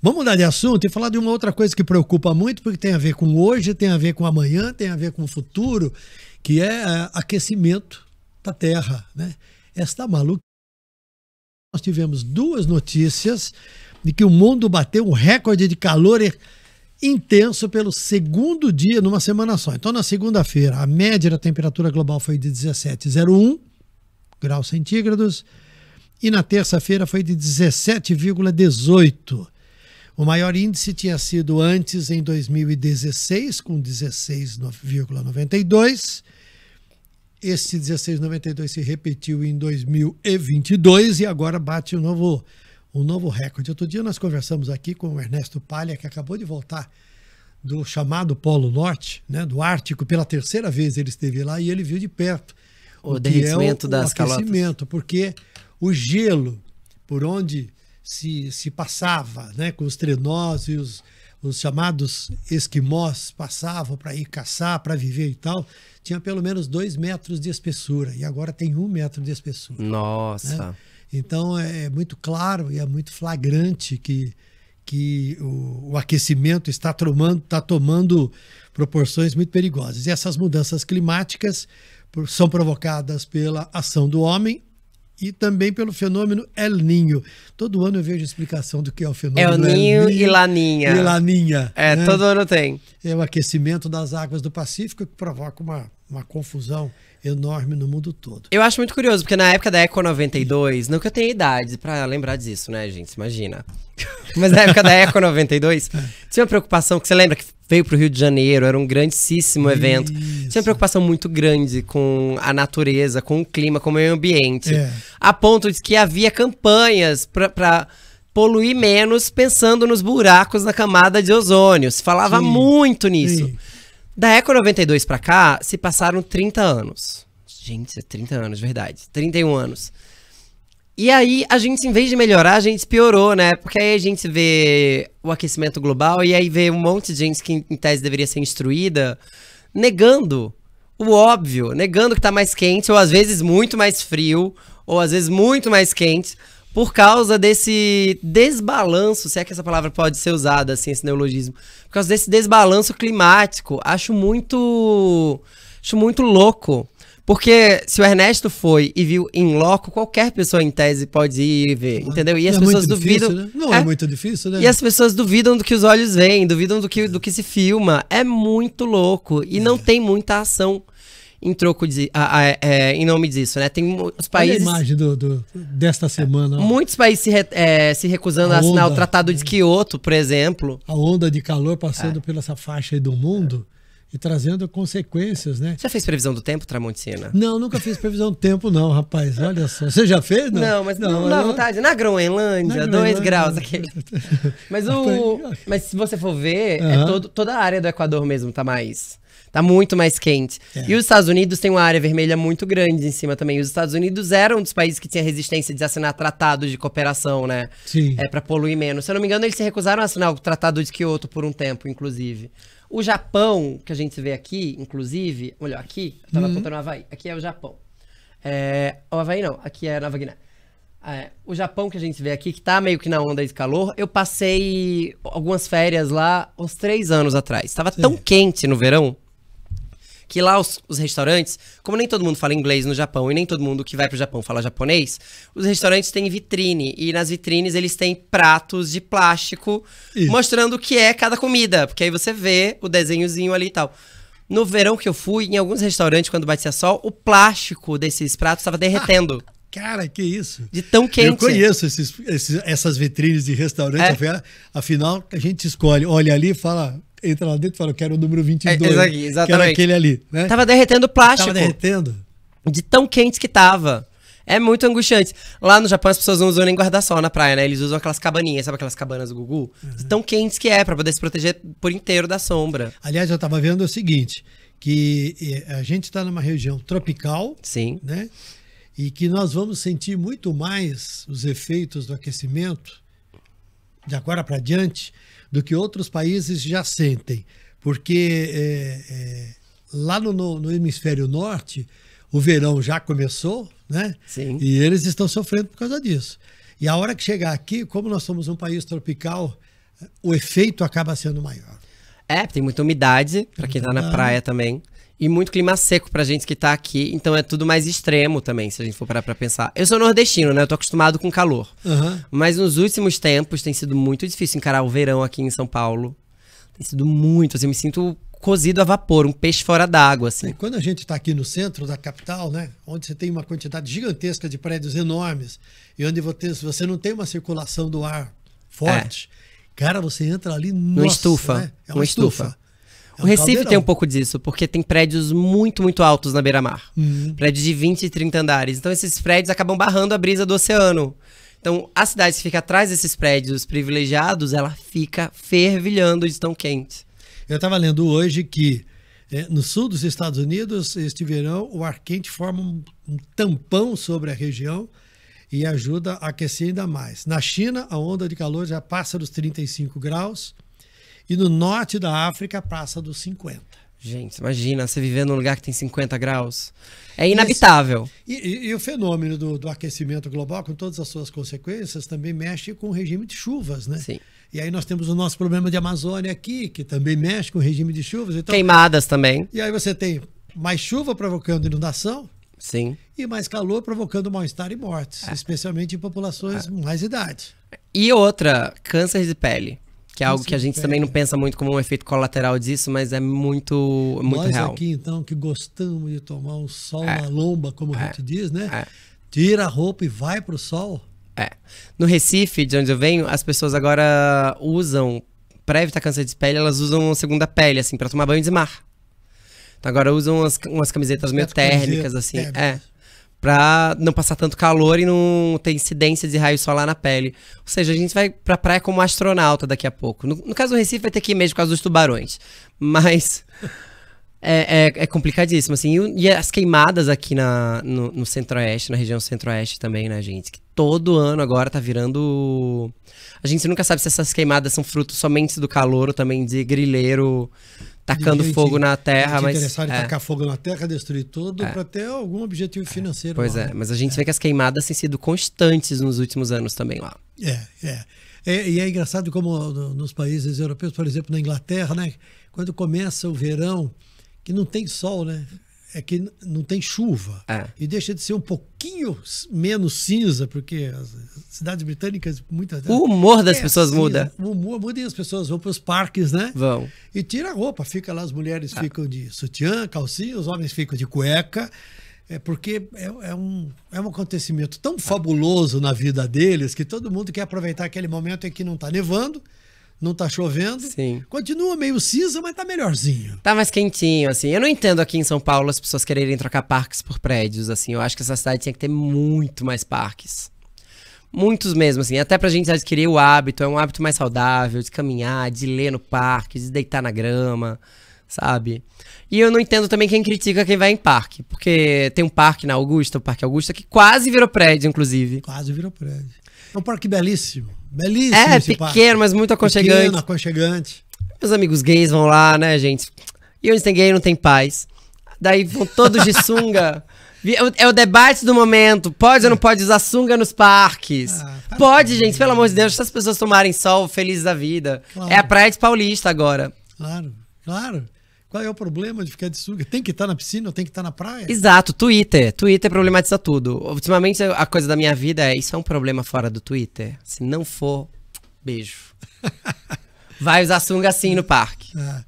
Vamos mudar de assunto e falar de uma outra coisa que preocupa muito, porque tem a ver com hoje, tem a ver com amanhã, tem a ver com o futuro, que é, é aquecimento da Terra, né? Esta maluca. Nós tivemos duas notícias de que o mundo bateu um recorde de calor intenso pelo segundo dia numa semana só. Então, na segunda-feira, a média da temperatura global foi de 17,01 graus centígrados e na terça-feira foi de 17,18 o maior índice tinha sido antes em 2016, com 16,92. Esse 16,92 se repetiu em 2022 e agora bate um novo, um novo recorde. Outro dia nós conversamos aqui com o Ernesto Palha, que acabou de voltar do chamado Polo Norte, né, do Ártico, pela terceira vez ele esteve lá e ele viu de perto o, o derretimento é o, das o aquecimento, calotas. porque o gelo por onde se, se passava, né? Com os trenós e os, os chamados esquimós passavam para ir caçar, para viver e tal, tinha pelo menos dois metros de espessura e agora tem um metro de espessura. Né? Nossa! Né? Então é, é muito claro e é muito flagrante que, que o, o aquecimento está tomando, está tomando proporções muito perigosas. E essas mudanças climáticas são provocadas pela ação do homem e também pelo fenômeno El Ninho. Todo ano eu vejo explicação do que é o fenômeno El Ninho, El Ninho e Laninha. E Laninha. É, né? todo ano tem. É o aquecimento das águas do Pacífico que provoca uma, uma confusão enorme no mundo todo. Eu acho muito curioso, porque na época da Eco 92, não que eu tenha idade para lembrar disso, né, gente? Imagina. Mas na época da Eco 92, é. tinha uma preocupação que você lembra que veio para o Rio de Janeiro, era um grandíssimo evento. Isso. Tinha uma preocupação muito grande com a natureza, com o clima, com o meio ambiente. É. A ponto de que havia campanhas para poluir menos pensando nos buracos na camada de ozônio. Se falava Sim. muito nisso. Sim. Da Eco 92 pra cá, se passaram 30 anos. Gente, 30 é anos, verdade. 31 anos. E aí, a gente, em vez de melhorar, a gente piorou, né? Porque aí a gente vê o aquecimento global e aí vê um monte de gente que, em tese, deveria ser instruída, negando o óbvio, negando que tá mais quente, ou às vezes muito mais frio, ou às vezes muito mais quente por causa desse desbalanço, se é que essa palavra pode ser usada assim, esse neologismo, por causa desse desbalanço climático. Acho muito acho muito louco. Porque se o Ernesto foi e viu em loco, qualquer pessoa em tese pode ir e ver, entendeu? E as é pessoas duvidam. Difícil, né? Não é, é, muito difícil, né? E as pessoas duvidam do que os olhos veem, duvidam do que, do que se filma. É muito louco. E é. não tem muita ação em troco de, a, a, é, em nome disso, né? Tem os países. Olha a imagem do, do desta semana. Muitos países se, re, é, se recusando a, a assinar onda, o Tratado de Quioto, é. por exemplo. A onda de calor passando é. pela essa faixa aí do mundo e trazendo consequências, né? Você já fez previsão do tempo, Tramontina? Não, nunca fiz previsão do tempo, não, rapaz. Olha só. Você já fez? Não, não mas não, dá é. vontade. Na Groenlândia, 2 graus aquele. Mas o. Mas se você for ver, é todo, toda a área do Equador mesmo tá mais Tá muito mais quente. É. E os Estados Unidos tem uma área vermelha muito grande em cima também. Os Estados Unidos eram um dos países que tinha resistência de assinar tratados de cooperação, né? Sim. É, para poluir menos. Se eu não me engano, eles se recusaram a assinar o Tratado de Kyoto por um tempo, inclusive. O Japão, que a gente vê aqui, inclusive, olha, aqui, eu tava uhum. apontando o Havaí, aqui é o Japão. É, o Havaí não, aqui é Nova Guiné. É, o Japão que a gente vê aqui, que tá meio que na onda de calor, eu passei algumas férias lá uns três anos atrás. Tava Sim. tão quente no verão, que lá os, os, restaurantes, como nem todo mundo fala inglês no Japão e nem todo mundo que vai pro Japão fala japonês, os restaurantes têm vitrine e nas vitrines eles têm pratos de plástico Isso. mostrando o que é cada comida, porque aí você vê o desenhozinho ali e tal. No verão que eu fui, em alguns restaurantes, quando batia sol, o plástico desses pratos estava derretendo. Ah. Cara, que isso? De tão quente. Eu conheço esses, esses essas vitrines de restaurante. É. Afinal, a gente escolhe, olha ali e fala, entra lá dentro e fala, quero o número 22. É, exatamente. exatamente. Quero aquele ali, né? Tava derretendo plástico. Tava derretendo. De tão quente que tava. É muito angustiante. Lá no Japão as pessoas não usam nem guarda-sol na praia, né? Eles usam aquelas cabaninhas, sabe aquelas cabanas do Gugu? Uhum. Tão quentes que é, para poder se proteger por inteiro da sombra. Aliás, eu tava vendo o seguinte, que eh, a gente está numa região tropical, Sim. né? E que nós vamos sentir muito mais os efeitos do aquecimento de agora para diante, do que outros países já sentem, porque é, é, lá no, no, no, hemisfério norte o verão já começou, né? Sim. E eles estão sofrendo por causa disso. E a hora que chegar aqui, como nós somos um país tropical, o efeito acaba sendo maior. É, tem muita umidade, para quem está na praia também e muito clima seco pra gente que tá aqui, então é tudo mais extremo também, se a gente for parar pra pensar. Eu sou nordestino, né? Eu tô acostumado com calor. Uhum. Mas nos últimos tempos tem sido muito difícil encarar o verão aqui em São Paulo. Tem sido muito, assim, eu me sinto cozido a vapor, um peixe fora d'água, assim. É, quando a gente está aqui no centro da capital, né, onde você tem uma quantidade gigantesca de prédios enormes e onde você não tem uma circulação do ar forte, é. cara, você entra ali, no nossa, estufa, né? é uma, uma estufa. estufa o Recife caldeirão. tem um pouco disso, porque tem prédios muito, muito altos na beira-mar. Uhum. Prédios de 20 e 30 andares. Então esses prédios acabam barrando a brisa do oceano. Então, a cidade que fica atrás desses prédios privilegiados, ela fica fervilhando de tão quente. Eu estava lendo hoje que é, no sul dos Estados Unidos, este verão, o ar quente forma um, um tampão sobre a região e ajuda a aquecer ainda mais. Na China, a onda de calor já passa dos 35 graus. E no norte da África, a Praça dos 50. Gente, imagina você viver num lugar que tem 50 graus. É inabitável. E, esse, e, e o fenômeno do, do, aquecimento global, com todas as suas consequências, também mexe com o regime de chuvas, né? Sim. E aí nós temos o nosso problema de Amazônia aqui, que também mexe com o regime de chuvas. Então, Queimadas também. E aí você tem mais chuva provocando inundação. Sim. E mais calor provocando mal-estar e mortes, é. especialmente em populações é. mais idade. E outra, câncer de pele. Que é algo que a é gente também não pensa muito como um efeito colateral disso, mas é muito, muito Nós real. Nós aqui, então, que gostamos de tomar um sol é. na lomba, como é. a gente diz, né? É. Tira a roupa e vai pro sol. É. No Recife, de onde eu venho, as pessoas agora usam, pra evitar câncer de pele, elas usam segunda pele, assim, para tomar banho de mar. Então agora usam umas, umas camisetas meio térmicas, assim. Térmicas. É para não passar tanto calor e não ter incidência de raio solar na pele. Ou seja, a gente vai pra praia como astronauta daqui a pouco. No, no caso do Recife, vai ter que ir mesmo por causa dos tubarões. Mas. É, é, é, complicadíssimo, assim. E, e, as queimadas aqui na, no, no centro-oeste, na região centro-oeste também, né, gente? Que todo ano agora tá virando. A gente nunca sabe se essas queimadas são fruto somente do calor ou também de grileiro tacando gente, fogo na terra, mas interessado é. em tacar fogo na terra, destruir tudo é. para ter algum objetivo é. financeiro. Pois lá, é, né? mas a gente é. vê que as queimadas têm sido constantes nos últimos anos também lá. É, é. é e é engraçado como nos países europeus, por exemplo, na Inglaterra, né, quando começa o verão, que não tem sol, né? é que não tem chuva é. e deixa de ser um pouquinho menos cinza, porque as cidades britânicas muitas vezes. O humor das é pessoas cinza. muda. O humor muda e as pessoas vão para os parques, né? Vão. E tira a roupa, fica lá, as mulheres ah. ficam de sutiã, calcinha, os homens ficam de cueca. É porque é, é um, é um acontecimento tão fabuloso na vida deles que todo mundo quer aproveitar aquele momento em que não está nevando não tá chovendo. Sim. Continua meio cinza, mas tá melhorzinho. Tá mais quentinho, assim. Eu não entendo aqui em São Paulo as pessoas quererem trocar parques por prédios, assim. Eu acho que essa cidade tinha que ter muito mais parques. Muitos mesmo, assim. Até pra gente adquirir o hábito, é um hábito mais saudável de caminhar, de ler no parque, de deitar na grama, sabe? E eu não entendo também quem critica quem vai em parque, porque tem um parque na Augusta, o Parque Augusta, que quase virou prédio, inclusive. Quase virou prédio. É um parque belíssimo. Belíssimo. É, pequeno, parque. mas muito aconchegante. Pequeno, aconchegante. Meus amigos gays vão lá, né, gente? E onde tem gay não tem paz. Daí vão todos de sunga. É, é o debate do momento. Pode ou não pode usar sunga nos parques? Ah, tá pode, gente, pelo amor de Deus, Se as pessoas tomarem sol, felizes da vida. Claro. É a praia de Paulista agora. Claro, claro. Qual é o problema de ficar de sunga? Tem que estar tá na piscina ou tem que estar tá na praia? Exato, Twitter. Twitter problematiza tudo. Ultimamente, a coisa da minha vida é: isso é um problema fora do Twitter? Se não for, beijo. Vai usar sunga assim no parque. Ah,